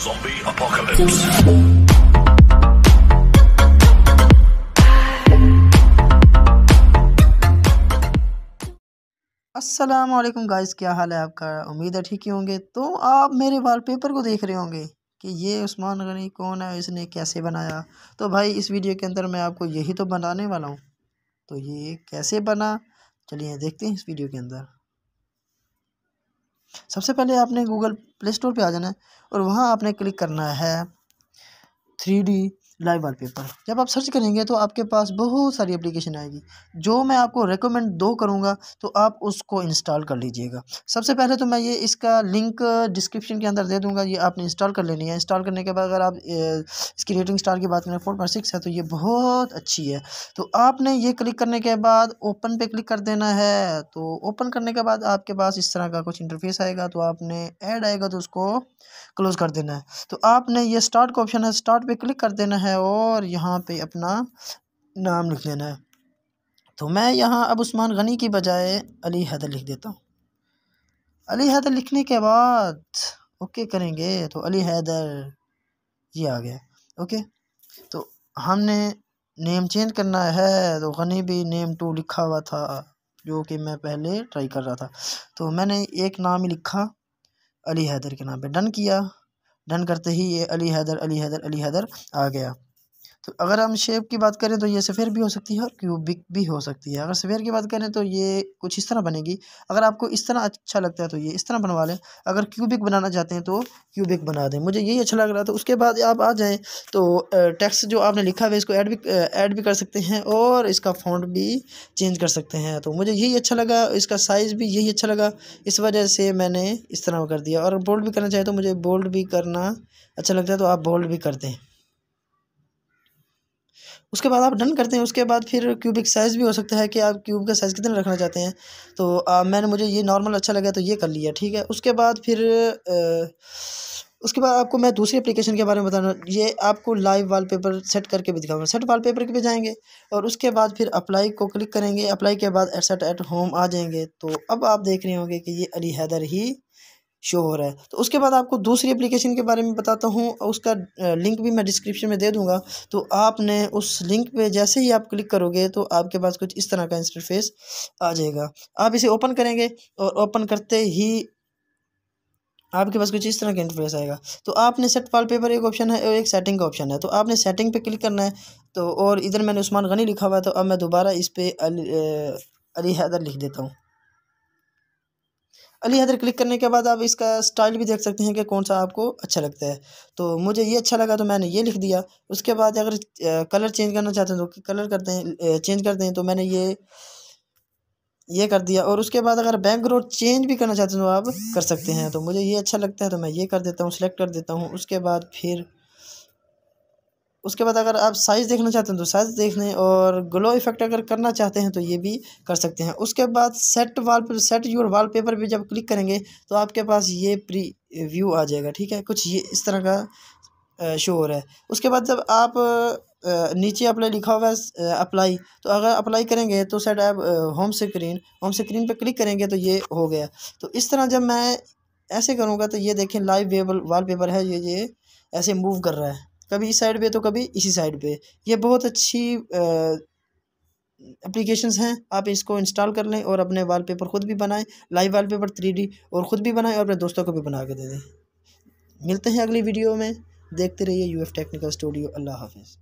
Zombie Apocalypse. अस्सलाम वालेकुम guys क्या हाल है आपका उम्मीद है ठीक ही होंगे तो आप मेरे वॉलपेपर को देख रहे होंगे कि ये उस्मान गनी कौन है इसने कैसे बनाया तो भाई इस वीडियो के अंदर मैं आपको यही तो बनाने वाला हूँ तो ये कैसे बना चलिए देखते हैं इस वीडियो के अंदर सबसे पहले आपने गूगल प्ले स्टोर पर आ जाना है और वहाँ आपने क्लिक करना है थ्री डी लाइव वॉलपेपर जब आप सर्च करेंगे तो आपके पास बहुत सारी एप्लीकेशन आएगी जो मैं आपको रेकमेंड दो करूँगा तो आप उसको इंस्टॉल कर लीजिएगा सबसे पहले तो मैं ये इसका लिंक डिस्क्रिप्शन के अंदर दे दूँगा ये आपने इंस्टॉल कर लेनी है इंस्टॉल करने के बाद अगर आप इसकी रेटिंग स्टार की बात करें फोर पॉइंट सिक्स है तो ये बहुत अच्छी है तो आपने ये क्लिक करने के बाद ओपन पर क्लिक कर देना है तो ओपन करने के बाद आपके पास इस तरह का कुछ इंटरफेस आएगा तो आपने ऐड आएगा तो उसको क्लोज़ कर देना है तो आपने ये स्टार्ट का ऑप्शन है स्टार्ट पर क्लिक कर देना है है और यहाँ पे अपना नाम लिख लेना है तो मैं यहाँ अब उस्मान गनी की बजाय अली हैदर लिख देता हूँ अली हैदर लिखने के बाद ओके करेंगे तो अली हैदर ये आ गया ओके तो हमने नेम चेंज करना है तो गनी भी नेम टू लिखा हुआ था जो कि मैं पहले ट्राई कर रहा था तो मैंने एक नाम ही लिखा अली हैदर के नाम पे डन किया डन करते ही ये अली हैदर अली हैदर अली हैदर आ गया तो अगर हम शेप की बात करें तो ये सफ़ेर भी हो सकती है और क्यूबिक भी हो सकती है अगर सफ़ेर की बात करें तो ये कुछ इस तरह बनेगी अगर आपको इस तरह अच्छा लगता है तो ये इस तरह बनवा लें अगर क्यूबिक बनाना चाहते हैं तो क्यूबिक बना दें मुझे यही अच्छा लग रहा था उसके बाद आप आ जाएँ तो टेक्स्ट जो आपने लिखा हुआ है इसको ऐड भी ऐड भी कर सकते हैं और इसका फ़ॉन्ट भी चेंज कर सकते हैं तो मुझे यही अच्छा लगा इसका साइज़ भी यही अच्छा लगा इस वजह से मैंने इस तरह कर दिया और बोल्ड भी करना चाहिए तो मुझे बोल्ड भी करना अच्छा लगता है तो आप बोल्ड भी कर दें उसके बाद आप डन करते हैं उसके बाद फिर क्यूबिक साइज़ भी हो सकता है कि आप क्यूब का साइज़ कितना रखना चाहते हैं तो आ, मैंने मुझे ये नॉर्मल अच्छा लगा तो ये कर लिया ठीक है उसके बाद फिर आ, उसके बाद आपको मैं दूसरी एप्लीकेशन के बारे में बताना ये आपको लाइव वॉलपेपर सेट करके भी दिखाऊंगा सेट वॉलपेपर के भी जाएंगे और उसके बाद फिर अप्लाई को क्लिक करेंगे अप्लाई के बाद एट सेट एट होम आ जाएंगे तो अब आप देख रहे होंगे कि ये अली हैदर ही शो हो रहा है तो उसके बाद आपको दूसरी एप्लीकेशन के बारे में बताता हूँ उसका लिंक भी मैं डिस्क्रिप्शन में दे दूँगा तो आपने उस लिंक पे जैसे ही आप क्लिक करोगे तो आपके पास कुछ इस तरह का इंटरफेस आ जाएगा आप इसे ओपन करेंगे और ओपन करते ही आपके पास कुछ इस तरह का इंटरफेस आएगा तो आपने सेट वाल पेपर एक ऑप्शन है और एक सेटिंग का ऑप्शन है तो आपने सेटिंग पे क्लिक करना है तो और इधर मैंने उस्मान गनी लिखा हुआ है तो अब मैं दोबारा इस पर अली हैदर लिख देता हूँ अली हैदर क्लिक करने के बाद आप इसका स्टाइल भी देख सकते हैं कि कौन सा आपको अच्छा लगता है तो मुझे ये अच्छा लगा तो मैंने ये लिख दिया उसके बाद अगर कलर चेंज करना चाहते हैं तो कलर करते हैं चेंज करते हैं तो मैंने ये ये कर दिया और उसके बाद अगर बैकग्राउंड चेंज भी करना चाहते हैं तो आप कर सकते हैं तो मुझे ये अच्छा लगता है तो मैं ये कर देता हूँ सेलेक्ट कर देता हूँ उसके बाद फिर उसके बाद अगर आप साइज़ देखना चाहते हैं तो साइज़ देख लें और ग्लो इफेक्ट अगर करना चाहते हैं तो ये भी कर सकते हैं उसके बाद सेट वाल पर सेट योर वाल पेपर भी जब क्लिक करेंगे तो आपके पास ये प्री व्यू आ जाएगा ठीक है कुछ ये इस तरह का शो हो रहा है उसके बाद जब आप नीचे अप्लाई लिखा हुआ है अप्लाई तो अगर अप्लाई करेंगे तो set app home screen home screen पर क्लिक करेंगे तो ये हो गया तो इस तरह जब मैं ऐसे करूँगा तो ये देखें लाइव वेबल पेपर है ये ये ऐसे मूव कर रहा है कभी इस साइड पे तो कभी इसी साइड पे ये बहुत अच्छी एप्लीकेशंस हैं आप इसको इंस्टॉल कर लें और अपने वॉलपेपर ख़ुद भी बनाएं लाइव वॉलपेपर थ्री और ख़ुद भी बनाएं और अपने दोस्तों को भी बना के दे दें मिलते हैं अगली वीडियो में देखते रहिए यू टेक्निकल स्टूडियो अल्लाह हाफिज़